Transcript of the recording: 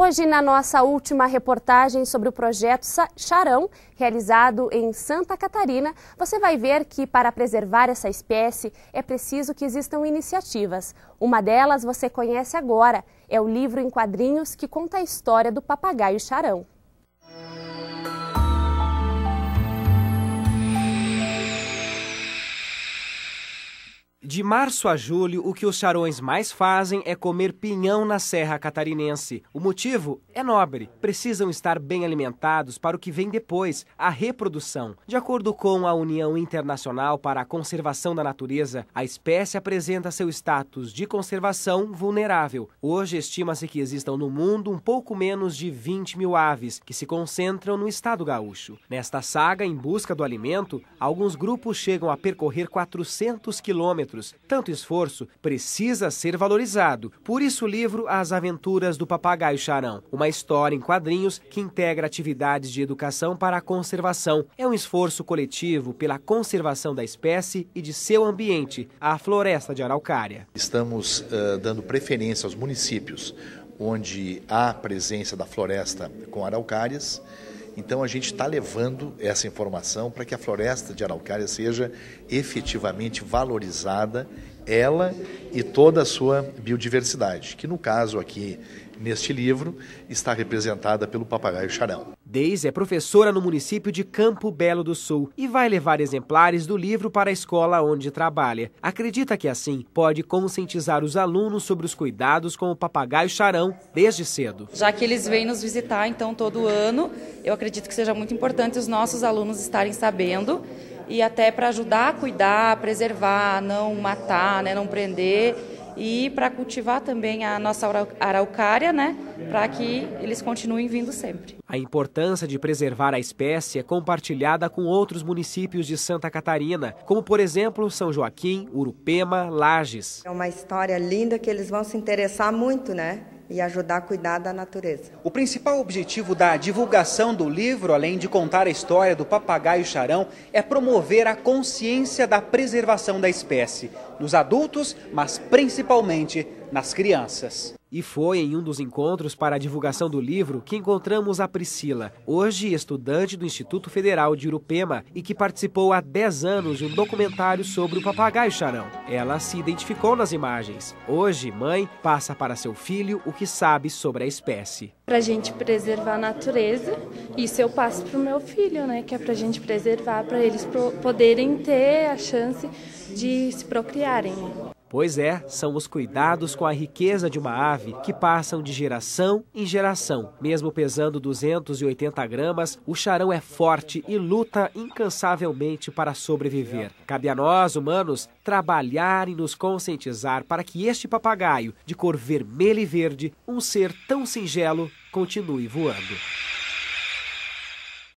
Hoje, na nossa última reportagem sobre o projeto Charão, realizado em Santa Catarina, você vai ver que para preservar essa espécie é preciso que existam iniciativas. Uma delas você conhece agora, é o livro em quadrinhos que conta a história do papagaio Charão. De março a julho, o que os charões mais fazem é comer pinhão na Serra Catarinense. O motivo é nobre. Precisam estar bem alimentados para o que vem depois, a reprodução. De acordo com a União Internacional para a Conservação da Natureza, a espécie apresenta seu status de conservação vulnerável. Hoje, estima-se que existam no mundo um pouco menos de 20 mil aves, que se concentram no estado gaúcho. Nesta saga, em busca do alimento, alguns grupos chegam a percorrer 400 quilômetros anos, tanto esforço precisa ser valorizado. Por isso o livro As Aventuras do Papagaio Charão, uma história em quadrinhos que integra atividades de educação para a conservação. É um esforço coletivo pela conservação da espécie e de seu ambiente, a floresta de Araucária. Estamos uh, dando preferência aos municípios onde há presença da floresta com araucárias. Então, a gente está levando essa informação para que a floresta de Araucária seja efetivamente valorizada, ela e toda a sua biodiversidade, que no caso aqui, neste livro, está representada pelo papagaio charão. Deise é professora no município de Campo Belo do Sul e vai levar exemplares do livro para a escola onde trabalha. Acredita que assim pode conscientizar os alunos sobre os cuidados com o papagaio charão desde cedo. Já que eles vêm nos visitar então todo ano, eu acredito que seja muito importante os nossos alunos estarem sabendo e até para ajudar a cuidar, preservar, não matar, né, não prender e para cultivar também a nossa araucária, né, para que eles continuem vindo sempre. A importância de preservar a espécie é compartilhada com outros municípios de Santa Catarina, como por exemplo São Joaquim, Urupema, Lages. É uma história linda que eles vão se interessar muito, né? e ajudar a cuidar da natureza. O principal objetivo da divulgação do livro, além de contar a história do papagaio charão, é promover a consciência da preservação da espécie, nos adultos, mas principalmente nas crianças. E foi em um dos encontros para a divulgação do livro que encontramos a Priscila, hoje estudante do Instituto Federal de Urupema e que participou há 10 anos de um documentário sobre o papagaio charão. Ela se identificou nas imagens. Hoje, mãe passa para seu filho o que sabe sobre a espécie. Para a gente preservar a natureza, isso eu passo para o meu filho, né? Que é para a gente preservar, para eles poderem ter a chance de se procriarem. Pois é, são os cuidados com a riqueza de uma ave que passam de geração em geração. Mesmo pesando 280 gramas, o charão é forte e luta incansavelmente para sobreviver. Cabe a nós, humanos, trabalhar e nos conscientizar para que este papagaio, de cor vermelha e verde, um ser tão singelo, continue voando.